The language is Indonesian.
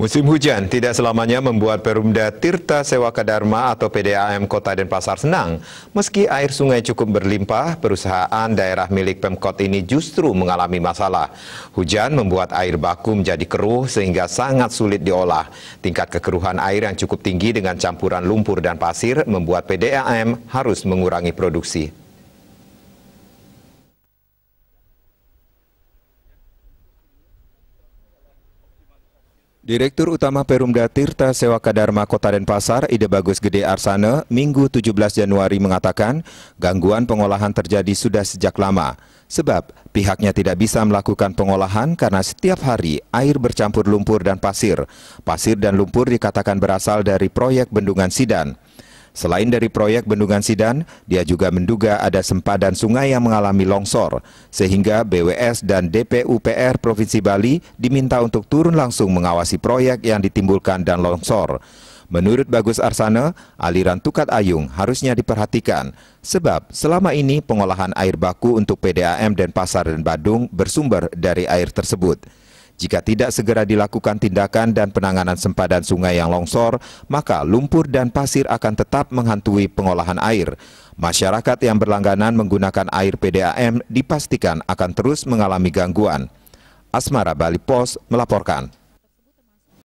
Musim hujan tidak selamanya membuat Perumda Tirta Sewa Kadarma atau PDAM Kota Denpasar senang. Meski air sungai cukup berlimpah, perusahaan daerah milik Pemkot ini justru mengalami masalah. Hujan membuat air baku menjadi keruh sehingga sangat sulit diolah. Tingkat kekeruhan air yang cukup tinggi dengan campuran lumpur dan pasir membuat PDAM harus mengurangi produksi. Direktur Utama Perumda Tirta Sewa Kadarma Kota Denpasar, Ide Bagus Gede Arsane, Minggu 17 Januari mengatakan gangguan pengolahan terjadi sudah sejak lama. Sebab pihaknya tidak bisa melakukan pengolahan karena setiap hari air bercampur lumpur dan pasir. Pasir dan lumpur dikatakan berasal dari proyek bendungan Sidan. Selain dari proyek bendungan Sidan, dia juga menduga ada sempadan sungai yang mengalami longsor, sehingga BWS dan DPUPR Provinsi Bali diminta untuk turun langsung mengawasi proyek yang ditimbulkan dan longsor. Menurut Bagus Arsana, aliran Tukat Ayung harusnya diperhatikan sebab selama ini pengolahan air baku untuk PDAM dan Pasar dan Badung bersumber dari air tersebut. Jika tidak segera dilakukan tindakan dan penanganan sempadan sungai yang longsor, maka lumpur dan pasir akan tetap menghantui pengolahan air. Masyarakat yang berlangganan menggunakan air PDAM dipastikan akan terus mengalami gangguan. Asmara Bali Pos melaporkan.